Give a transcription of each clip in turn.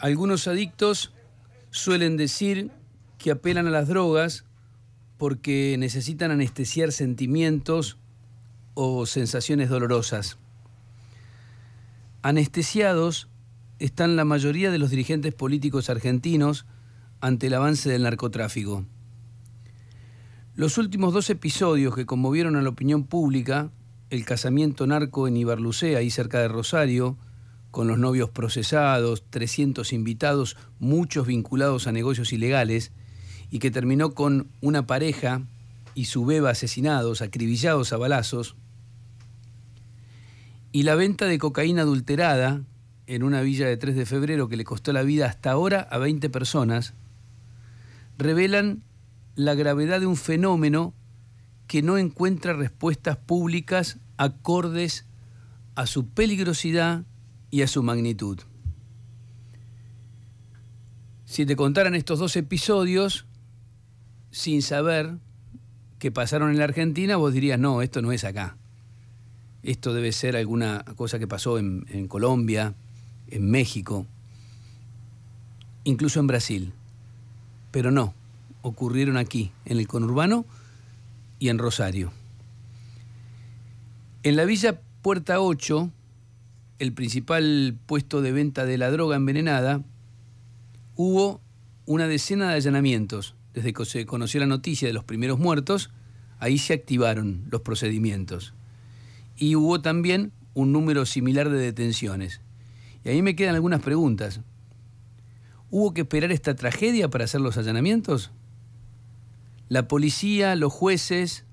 Algunos adictos suelen decir que apelan a las drogas porque necesitan anestesiar sentimientos o sensaciones dolorosas. Anestesiados están la mayoría de los dirigentes políticos argentinos ante el avance del narcotráfico. Los últimos dos episodios que conmovieron a la opinión pública, el casamiento narco en Ibarlucea, ahí cerca de Rosario, con los novios procesados, 300 invitados, muchos vinculados a negocios ilegales, y que terminó con una pareja y su beba asesinados, acribillados a balazos, y la venta de cocaína adulterada en una villa de 3 de febrero que le costó la vida hasta ahora a 20 personas, revelan la gravedad de un fenómeno que no encuentra respuestas públicas acordes a su peligrosidad y a su magnitud. Si te contaran estos dos episodios sin saber que pasaron en la Argentina, vos dirías, no, esto no es acá. Esto debe ser alguna cosa que pasó en, Colombia, en México, incluso en Brasil. Pero no, ocurrieron aquí, en el conurbano y en Rosario. En la villa Puerta 8, el principal puesto de venta de la droga envenenada, hubo una decena de allanamientos. Desde que se conoció la noticia de los primeros muertos, ahí se activaron los procedimientos. Y hubo también un número similar de detenciones. Y ahí me quedan algunas preguntas. ¿Hubo que esperar esta tragedia para hacer los allanamientos? ¿La policía, los jueces,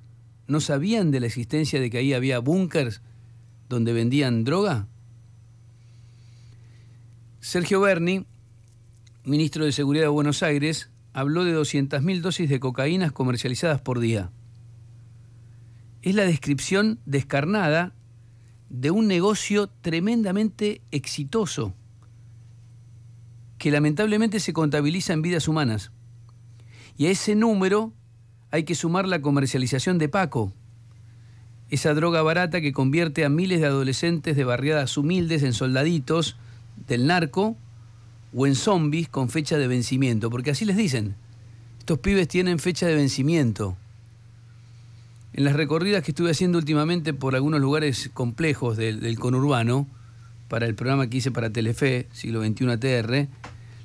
no sabían de la existencia de que ahí había búnkers donde vendían droga? Sergio Berni, ministro de Seguridad de Buenos Aires, habló de 200.000 dosis de cocaína comercializadas por día. Es la descripción descarnada de un negocio tremendamente exitoso que lamentablemente se contabiliza en vidas humanas. Y a ese número hay que sumar la comercialización de Paco, esa droga barata que convierte a miles de adolescentes de barriadas humildes en soldaditos, del narco o en zombies con fecha de vencimiento, porque así les dicen, estos pibes tienen fecha de vencimiento. En las recorridas que estuve haciendo últimamente por algunos lugares complejos del, conurbano, para el programa que hice para Telefe, siglo XXI ATR,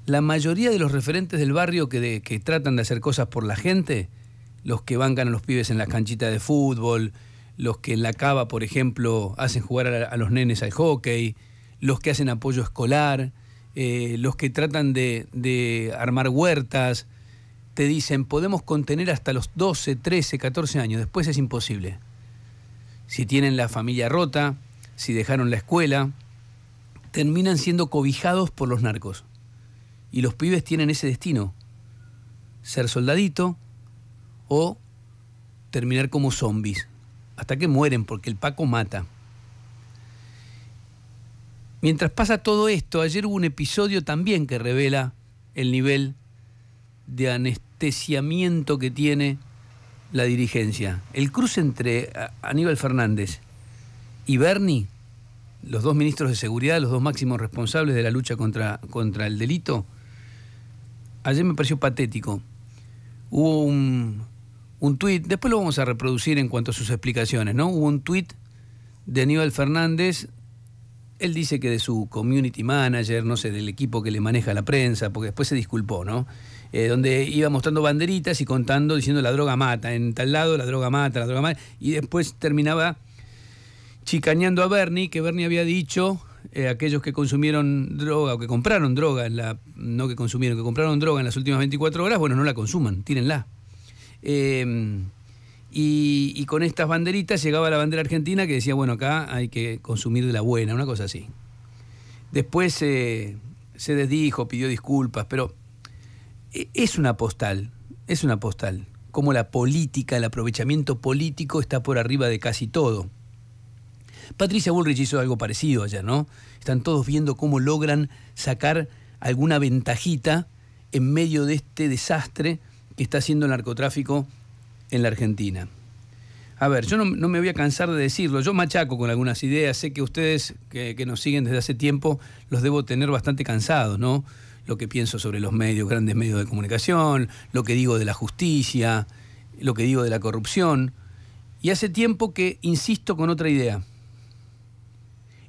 la mayoría de los referentes del barrio que, tratan de hacer cosas por la gente, los que bancan a los pibes en las canchitas de fútbol, los que en la cava, por ejemplo, hacen jugar a los nenes al hockey, los que hacen apoyo escolar, eh, los que tratan de, de, armar huertas, te dicen, podemos contener hasta los 12, 13, 14 años, después es imposible. Si tienen la familia rota, si dejaron la escuela, terminan siendo cobijados por los narcos. Y los pibes tienen ese destino, ser soldadito o terminar como zombies, hasta que mueren porque el Paco mata. Mientras pasa todo esto, ayer hubo un episodio también que revela el nivel de anestesiamiento que tiene la dirigencia. El cruce entre eh, Aníbal Fernández y Berni, los dos ministros de seguridad, los dos máximos responsables de la lucha contra, contra el delito, ayer me pareció patético. Hubo un, un tuit, después lo vamos a reproducir en cuanto a sus explicaciones, ¿no? Hubo un tuit de Aníbal Fernández él dice que de su community manager, no sé, del equipo que le maneja la prensa, porque después se disculpó, ¿no? Eh, donde iba mostrando banderitas y contando, diciendo la droga mata, en tal lado la droga mata, la droga mata, y después terminaba chicañando a Bernie, que Bernie había dicho, eh, aquellos que consumieron droga o que compraron droga, en la, no que consumieron, que compraron droga en las últimas 24 horas, bueno, no la consuman, tírenla. Eh, y, con estas banderitas llegaba la bandera argentina que decía, bueno, acá hay que consumir de la buena, una cosa así. Después eh, se desdijo, pidió disculpas, pero e, es una postal, es una postal, como la política, el aprovechamiento político está por arriba de casi todo. Patricia Bullrich hizo algo parecido allá, ¿no? Están todos viendo cómo logran sacar alguna ventajita en medio de este desastre que está haciendo el narcotráfico en la Argentina. A ver, yo no, me voy a cansar de decirlo, yo machaco con algunas ideas, sé que ustedes que, nos siguen desde hace tiempo los debo tener bastante cansados, ¿no? Lo que pienso sobre los medios, grandes medios de comunicación, lo que digo de la justicia, lo que digo de la corrupción. Y hace tiempo que insisto con otra idea.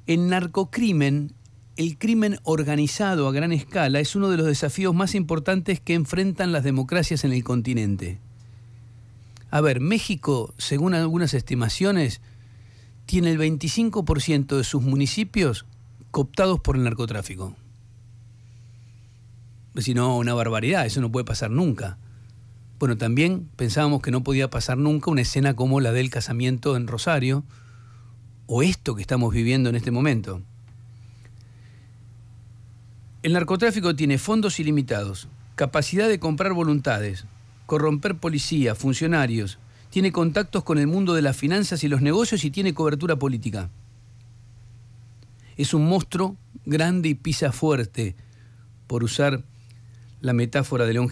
En narcocrimen, el crimen organizado a gran escala es uno de los desafíos más importantes que enfrentan las democracias en el continente. A ver, México, según algunas estimaciones, tiene el 25% de sus municipios cooptados por el narcotráfico. Si no, una barbaridad, eso no puede pasar nunca. Bueno, también pensábamos que no podía pasar nunca una escena como la del casamiento en Rosario o esto que estamos viviendo en este momento. El narcotráfico tiene fondos ilimitados, capacidad de comprar voluntades, corromper policías, funcionarios, tiene contactos con el mundo de las finanzas y los negocios y tiene cobertura política. Es un monstruo grande y pisa fuerte, por usar la metáfora de León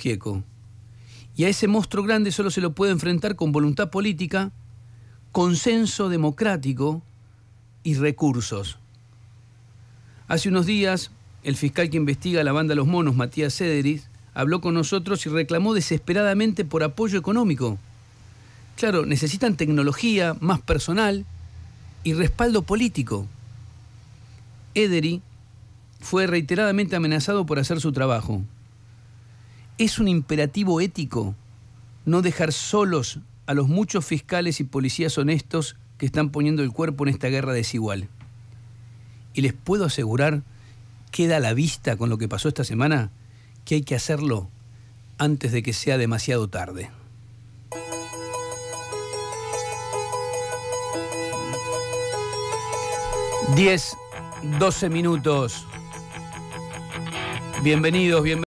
Y a ese monstruo grande solo se lo puede enfrentar con voluntad política, consenso democrático y recursos. Hace unos días, el fiscal que investiga la banda Los Monos, Matías Cederis, habló con nosotros y reclamó desesperadamente por apoyo económico. Claro, necesitan tecnología, más personal y respaldo político. Ederi fue reiteradamente amenazado por hacer su trabajo. Es un imperativo ético no dejar solos a los muchos fiscales y policías honestos que están poniendo el cuerpo en esta guerra desigual. Y les puedo asegurar, queda a la vista con lo que pasó esta semana, que hay que hacerlo antes de que sea demasiado tarde. 10, 12 minutos. Bienvenidos, bienvenidos.